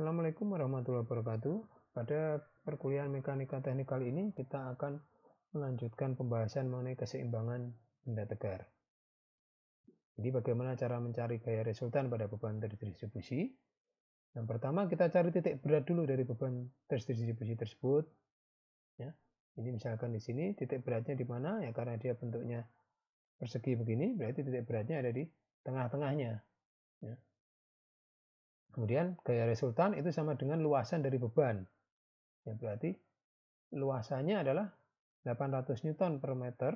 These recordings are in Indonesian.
Assalamualaikum warahmatullahi wabarakatuh. Pada perkuliahan mekanika teknik kali ini kita akan melanjutkan pembahasan mengenai keseimbangan benda tegar. Jadi bagaimana cara mencari gaya resultan pada beban terdistribusi? Yang pertama kita cari titik berat dulu dari beban terdistribusi tersebut. Ya. Jadi misalkan di sini titik beratnya di mana? Ya karena dia bentuknya persegi begini, berarti titik beratnya ada di tengah-tengahnya. Ya. Kemudian gaya resultan itu sama dengan luasan dari beban. Ya, berarti luasannya adalah 800 Newton per meter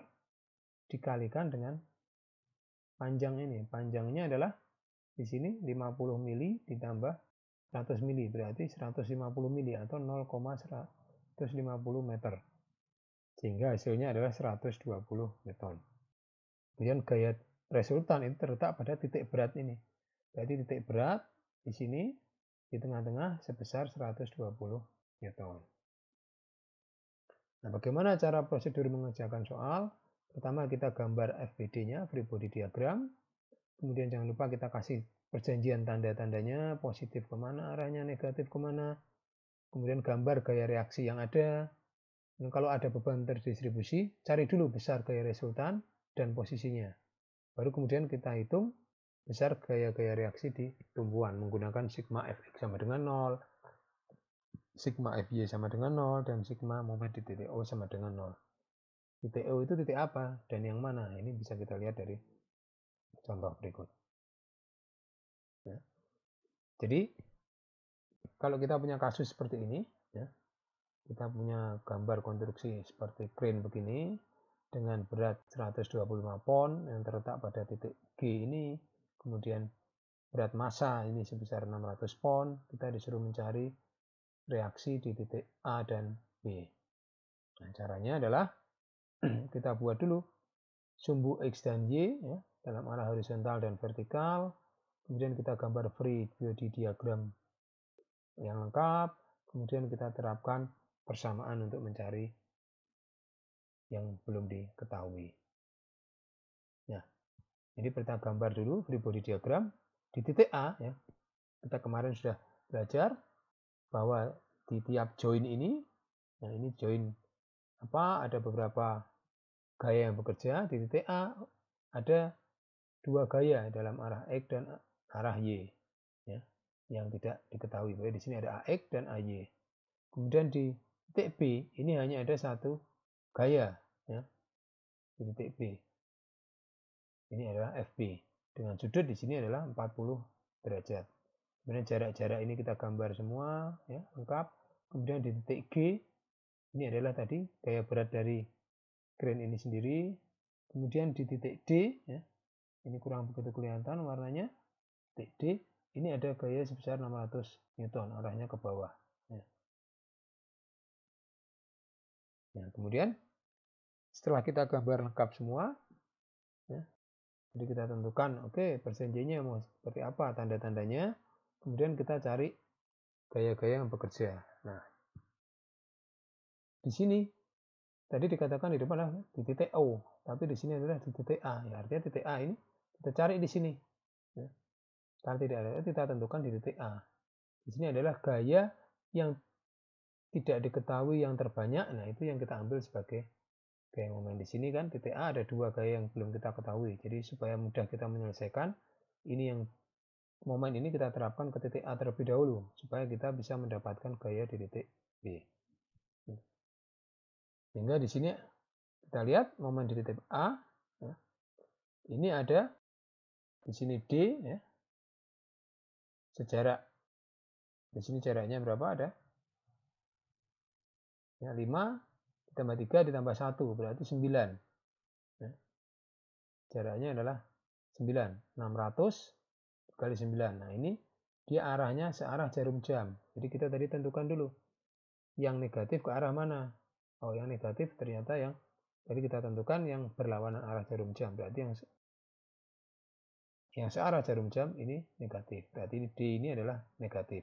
dikalikan dengan panjang ini. Panjangnya adalah di sini 50 mili ditambah 100 mili, berarti 150 mili atau 0,150 meter. Sehingga hasilnya adalah 120 Newton. Kemudian gaya resultan itu terletak pada titik berat ini. Berarti titik berat di sini, di tengah-tengah sebesar 120 Newton. Nah, bagaimana cara prosedur mengerjakan soal? Pertama kita gambar FBD-nya, free body diagram. Kemudian jangan lupa kita kasih perjanjian tanda-tandanya, positif kemana arahnya, negatif kemana. Kemudian gambar gaya reaksi yang ada. Dan kalau ada beban terdistribusi, cari dulu besar gaya resultan dan posisinya. Baru kemudian kita hitung besar gaya-gaya reaksi di tumbuhan menggunakan sigma Fx sama dengan 0, sigma Fy sama dengan 0, dan sigma momen di titik O sama dengan 0. Titik O itu titik apa dan yang mana? Ini bisa kita lihat dari contoh berikut. Ya. Jadi, kalau kita punya kasus seperti ini, ya, kita punya gambar konstruksi seperti crane begini, dengan berat 125 pon yang terletak pada titik G ini kemudian berat massa ini sebesar 600 pon, kita disuruh mencari reaksi di titik A dan B. Nah, caranya adalah kita buat dulu sumbu X dan Y ya, dalam arah horizontal dan vertikal, kemudian kita gambar free body diagram yang lengkap, kemudian kita terapkan persamaan untuk mencari yang belum diketahui. Jadi kita gambar dulu free body diagram di titik A ya. Kita kemarin sudah belajar bahwa di tiap join ini, nah ini join apa ada beberapa gaya yang bekerja di titik A ada dua gaya dalam arah X dan arah Y ya yang tidak diketahui. Jadi di sini ada AX dan AY. Kemudian di titik B ini hanya ada satu gaya ya. Di titik B. Ini adalah FB. Dengan sudut di sini adalah 40 derajat. Kemudian jarak-jarak ini kita gambar semua, ya, lengkap. Kemudian di titik G, ini adalah tadi gaya berat dari crane ini sendiri. Kemudian di titik D, ya, ini kurang begitu kelihatan warnanya. Titik D, ini ada gaya sebesar 600 Newton, arahnya ke bawah. Ya. Nah, kemudian setelah kita gambar lengkap semua, jadi kita tentukan, oke, okay, persenjanya mau seperti apa tanda-tandanya. Kemudian kita cari gaya-gaya yang bekerja. Nah, di sini tadi dikatakan di depan di titik O, tapi di sini adalah di titik A. Ya, artinya titik A ini kita cari di sini. Ya. Karena tidak ada, kita tentukan di titik A. Di sini adalah gaya yang tidak diketahui yang terbanyak, nah itu yang kita ambil sebagai gaya momen di sini kan titik A ada dua gaya yang belum kita ketahui jadi supaya mudah kita menyelesaikan ini yang momen ini kita terapkan ke titik A terlebih dahulu supaya kita bisa mendapatkan gaya di titik B sehingga di sini kita lihat momen di titik A ya. ini ada di sini D ya. sejarak di sini jaraknya berapa ada ya, 5 ditambah 3 ditambah 1 berarti 9 ya. jaraknya adalah 9 600 kali 9 nah ini dia arahnya searah jarum jam jadi kita tadi tentukan dulu yang negatif ke arah mana oh yang negatif ternyata yang jadi kita tentukan yang berlawanan arah jarum jam berarti yang yang searah jarum jam ini negatif berarti D ini adalah negatif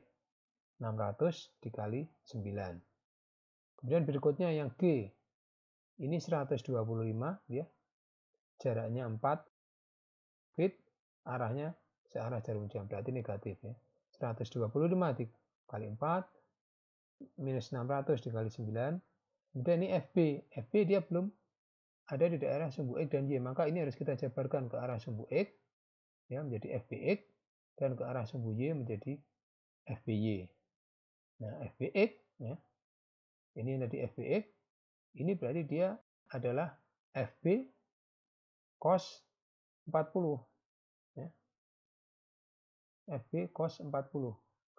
600 dikali 9 Kemudian berikutnya yang G. Ini 125 ya. Jaraknya 4 bit, arahnya searah jarum jam berarti negatif ya. 125 dikali 4 minus 600 dikali 9. Kemudian ini FB. FB dia belum ada di daerah sumbu X dan Y. Maka ini harus kita jabarkan ke arah sumbu X ya menjadi FBX dan ke arah sumbu Y menjadi FBY. Nah, FBX ya ini yang tadi FBX, ini berarti dia adalah FB cos 40. Ya. FB cos 40.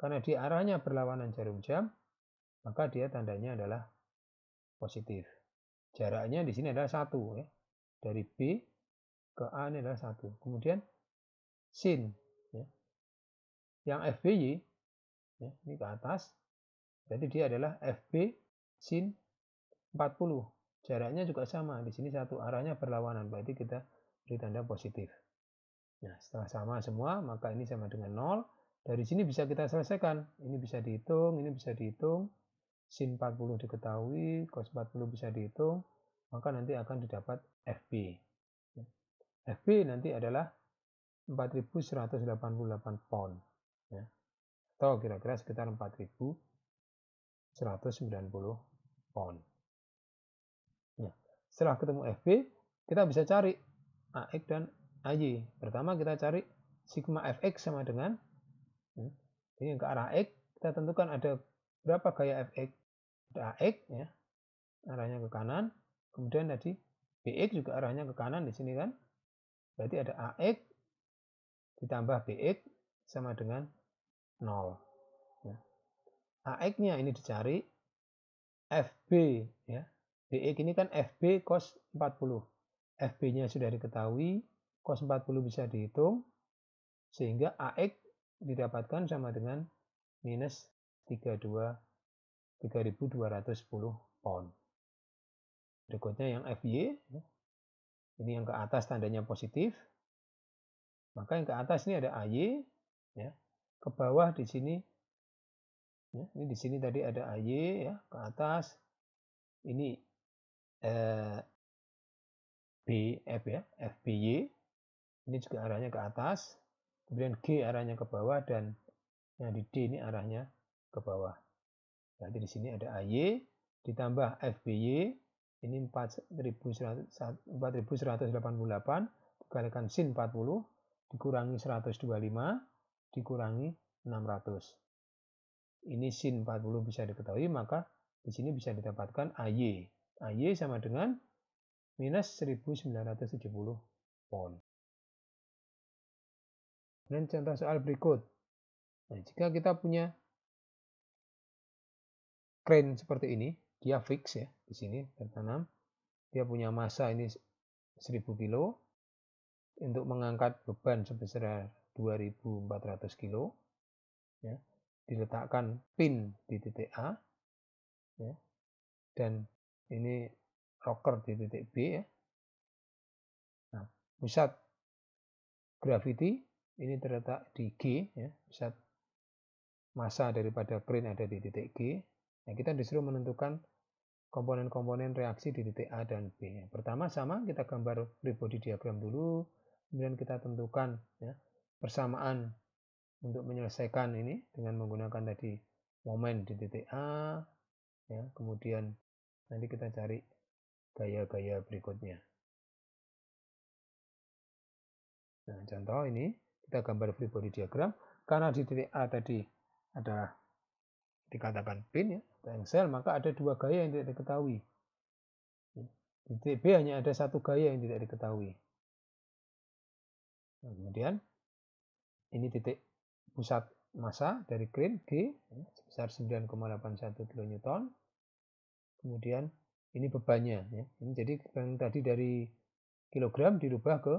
Karena di arahnya berlawanan jarum jam, maka dia tandanya adalah positif. Jaraknya di sini adalah 1. Ya. Dari B ke A ini adalah 1. Kemudian sin. Ya. Yang FBY, ya, ini ke atas, jadi dia adalah FB sin 40. Jaraknya juga sama. Di sini satu arahnya berlawanan. Berarti kita beri tanda positif. Nah, setelah sama semua, maka ini sama dengan 0. Dari sini bisa kita selesaikan. Ini bisa dihitung, ini bisa dihitung. Sin 40 diketahui, cos 40 bisa dihitung. Maka nanti akan didapat FB. Nah, FB nanti adalah 4.188 pound. Ya. Atau kira-kira sekitar 4.190 pon. Ya. setelah ketemu FB, kita bisa cari AX dan AY. Pertama kita cari sigma fx sama dengan ya, ini ke arah x kita tentukan ada berapa gaya fx ada ax ya arahnya ke kanan kemudian tadi bx juga arahnya ke kanan di sini kan berarti ada ax ditambah bx sama dengan 0 Ya. ax nya ini dicari FB ya. BE ini kan FB cos 40. FB-nya sudah diketahui, cos 40 bisa dihitung, sehingga AX didapatkan sama dengan minus 32, 3210 pound. Berikutnya yang FY, ya. ini yang ke atas tandanya positif, maka yang ke atas ini ada AY, ya. ke bawah di sini Ya, ini di sini tadi ada AY ya ke atas. Ini eh, BF ya, FBY. Ini juga arahnya ke atas. Kemudian G arahnya ke bawah dan yang di D ini arahnya ke bawah. Jadi di sini ada AY ditambah FBY ini 4188 dikalikan sin 40 dikurangi 125 dikurangi 600 ini sin 40 bisa diketahui, maka di sini bisa didapatkan AY. AY sama dengan minus 1970 pon. Dan contoh soal berikut. Nah, jika kita punya crane seperti ini, dia fix ya, di sini tertanam. Dia punya massa ini 1000 kilo. Untuk mengangkat beban sebesar 2400 kilo. Ya, diletakkan pin di titik A ya, dan ini rocker di titik B ya. Nah, pusat gravity ini terletak di G ya, pusat massa daripada crane ada di titik G. Nah, kita disuruh menentukan komponen-komponen reaksi di titik A dan B. Ya. Pertama sama kita gambar free body diagram dulu, kemudian kita tentukan ya, persamaan untuk menyelesaikan ini dengan menggunakan tadi momen di titik A, ya, kemudian nanti kita cari gaya-gaya berikutnya. Nah, contoh ini kita gambar free body diagram karena di titik A tadi ada dikatakan pin ya, engsel, maka ada dua gaya yang tidak diketahui. Di titik B hanya ada satu gaya yang tidak diketahui. Nah, kemudian ini titik pusat massa dari crane G ya, sebesar 9,81 kN. Kemudian ini bebannya ya. Ini jadi yang tadi dari kilogram dirubah ke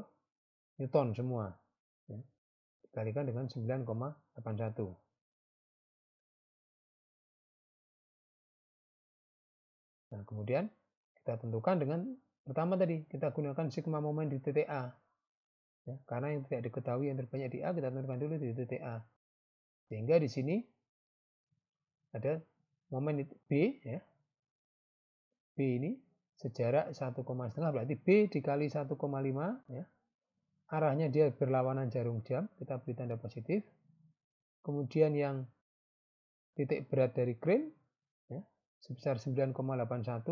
newton semua. Ya. Dikalikan dengan 9,81. Nah, kemudian kita tentukan dengan pertama tadi kita gunakan sigma momen di titik A Ya, karena yang tidak diketahui yang terbanyak di A, kita tentukan dulu di titik A. Sehingga di sini ada momen B, ya. B ini sejarak 1,5 berarti B dikali 1,5 ya. Arahnya dia berlawanan jarum jam, kita beri tanda positif. Kemudian yang titik berat dari krim ya, sebesar 9,81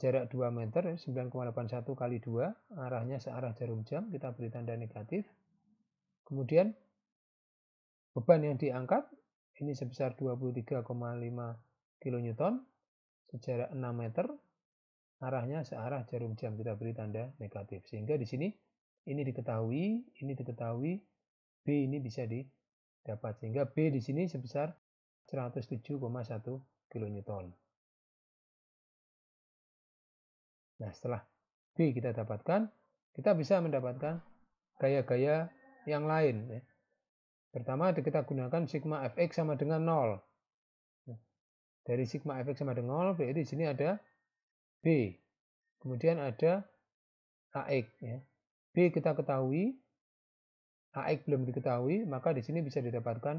jarak 2 meter, 9,81 kali 2, arahnya searah jarum jam, kita beri tanda negatif. Kemudian beban yang diangkat, ini sebesar 23,5 kN, sejarak 6 meter, arahnya searah jarum jam, kita beri tanda negatif. Sehingga di sini, ini diketahui, ini diketahui, B ini bisa didapat. Sehingga B di sini sebesar 107,1 kN. Nah, setelah B kita dapatkan, kita bisa mendapatkan gaya-gaya yang lain. Ya. Pertama, kita gunakan sigma fx sama dengan 0. Nah, dari sigma fx sama dengan 0, berarti di sini ada B. Kemudian ada AX. Ya. B kita ketahui, AX belum diketahui, maka di sini bisa didapatkan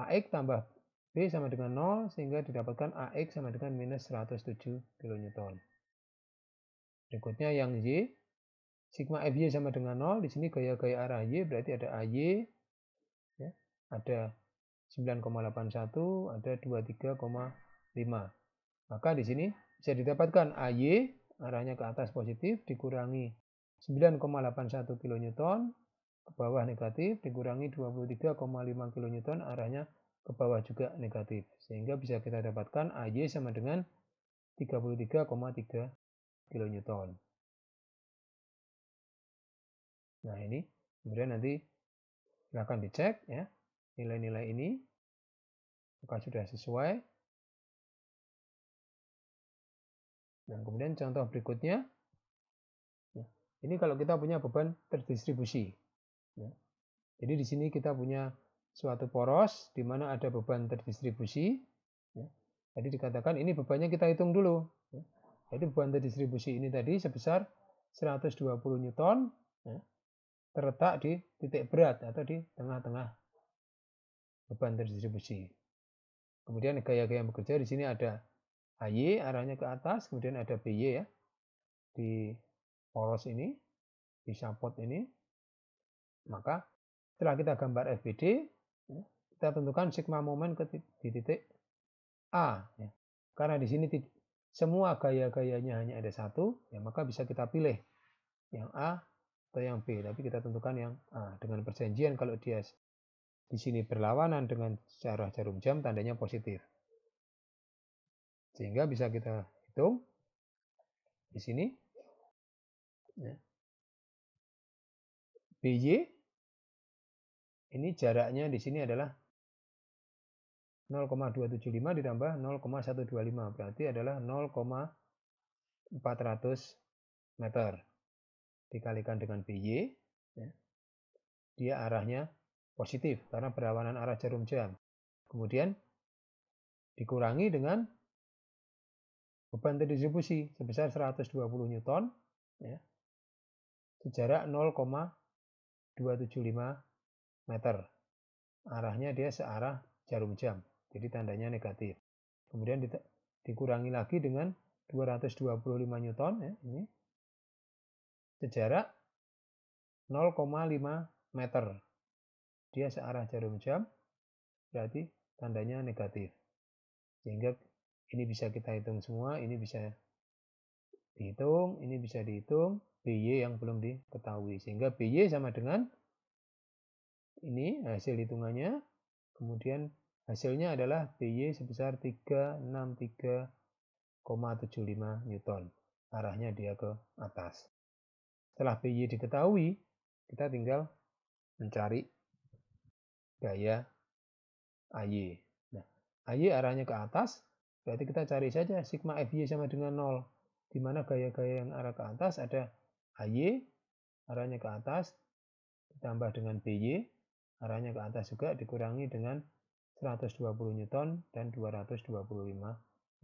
AX tambah B sama dengan 0, sehingga didapatkan AX sama dengan minus 107 kN. Berikutnya yang Y. Sigma FY sama dengan 0. Di sini gaya-gaya arah Y berarti ada AY. Ya, ada 9,81, ada 23,5. Maka di sini bisa didapatkan AY arahnya ke atas positif dikurangi 9,81 kN ke bawah negatif dikurangi 23,5 kN arahnya ke bawah juga negatif. Sehingga bisa kita dapatkan AY sama dengan 33,3 kilonewton. Nah ini kemudian nanti silakan dicek ya nilai-nilai ini apakah sudah sesuai. Dan kemudian contoh berikutnya ya, ini kalau kita punya beban terdistribusi. Ya. jadi di sini kita punya suatu poros di mana ada beban terdistribusi. Ya. tadi dikatakan ini bebannya kita hitung dulu jadi beban terdistribusi ini tadi sebesar 120 Newton ya, terletak di titik berat atau di tengah-tengah beban terdistribusi. Kemudian gaya-gaya bekerja di sini ada AY arahnya ke atas, kemudian ada BY ya di poros ini, di support ini. Maka setelah kita gambar FBD, ya, kita tentukan sigma momen di titik A. Ya. Karena di sini semua gaya-gayanya hanya ada satu, ya maka bisa kita pilih yang A atau yang B. Tapi kita tentukan yang A dengan perjanjian kalau dia di sini berlawanan dengan arah jarum jam tandanya positif. Sehingga bisa kita hitung di sini. Ya. BY ini jaraknya di sini adalah 0,275 ditambah 0,125 berarti adalah 0,400 meter dikalikan dengan BY ya. dia arahnya positif karena berlawanan arah jarum jam kemudian dikurangi dengan beban terdistribusi sebesar 120 newton ya, sejarak 0,275 meter arahnya dia searah jarum jam jadi tandanya negatif. Kemudian dikurangi lagi dengan 225 Newton ya, ini sejarak 0,5 meter. Dia searah jarum jam, berarti tandanya negatif. Sehingga ini bisa kita hitung semua, ini bisa dihitung, ini bisa dihitung, BY yang belum diketahui. Sehingga BY sama dengan ini hasil hitungannya, kemudian Hasilnya adalah PY sebesar 363,75 Newton. Arahnya dia ke atas. Setelah PY diketahui, kita tinggal mencari gaya AY. Nah, AY arahnya ke atas, berarti kita cari saja sigma FY sama dengan 0. Di mana gaya-gaya yang arah ke atas ada AY, arahnya ke atas, ditambah dengan BY, arahnya ke atas juga dikurangi dengan 120 Newton, dan 225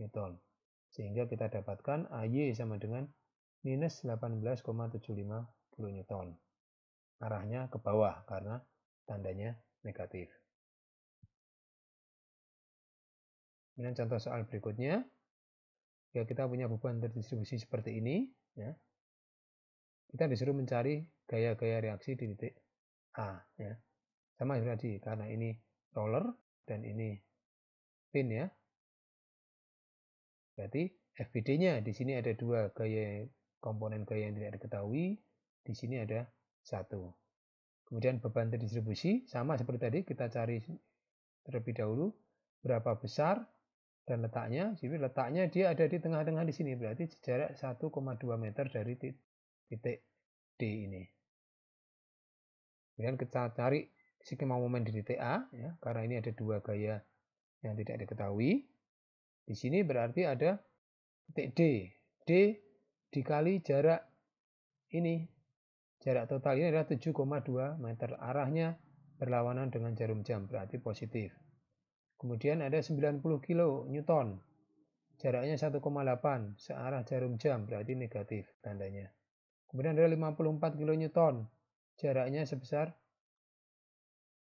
Newton. Sehingga kita dapatkan AY sama dengan minus 18,75 kN. Arahnya ke bawah karena tandanya negatif. Ini contoh soal berikutnya. Ya, kita punya beban terdistribusi seperti ini. Ya. Kita disuruh mencari gaya-gaya reaksi di titik A. Ya. Sama seperti karena ini roller, dan ini pin ya. Berarti FBD-nya di sini ada dua gaya komponen gaya yang tidak diketahui, di sini ada satu. Kemudian beban terdistribusi sama seperti tadi kita cari terlebih dahulu berapa besar dan letaknya. Jadi letaknya dia ada di tengah-tengah di sini berarti jarak 1,2 meter dari titik D ini. Kemudian kita cari skema momen di A ya, karena ini ada dua gaya yang tidak diketahui. Di sini berarti ada titik D. D dikali jarak ini. Jarak total ini adalah 7,2 meter. Arahnya berlawanan dengan jarum jam, berarti positif. Kemudian ada 90 kilo Newton. Jaraknya 1,8, searah jarum jam, berarti negatif tandanya. Kemudian ada 54 kilo Newton. Jaraknya sebesar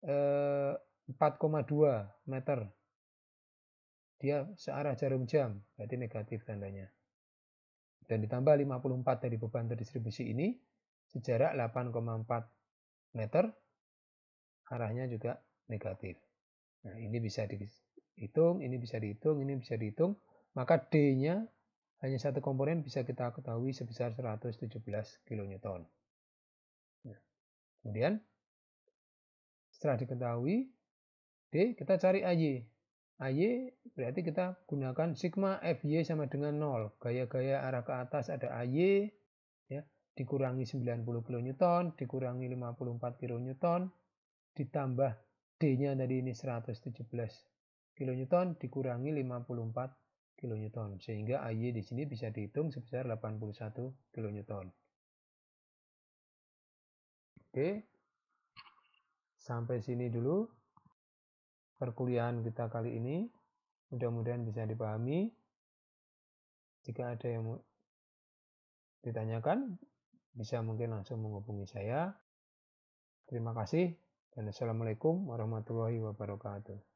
4,2 eh, meter. Dia searah jarum jam, berarti negatif tandanya. Dan ditambah 54 dari beban terdistribusi ini, sejarak 8,4 meter, arahnya juga negatif. Nah, ini bisa dihitung, ini bisa dihitung, ini bisa dihitung. Maka D-nya hanya satu komponen bisa kita ketahui sebesar 117 kN. Nah, kemudian setelah diketahui, D, kita cari AY. AY berarti kita gunakan sigma FY sama dengan 0. Gaya-gaya arah ke atas ada AY, ya, dikurangi 90 kN, dikurangi 54 kN, ditambah D-nya dari ini 117 kN, dikurangi 54 kN. Sehingga AY di sini bisa dihitung sebesar 81 kN. Oke, Sampai sini dulu perkuliahan kita kali ini. Mudah-mudahan bisa dipahami. Jika ada yang ditanyakan, bisa mungkin langsung menghubungi saya. Terima kasih dan Assalamualaikum warahmatullahi wabarakatuh.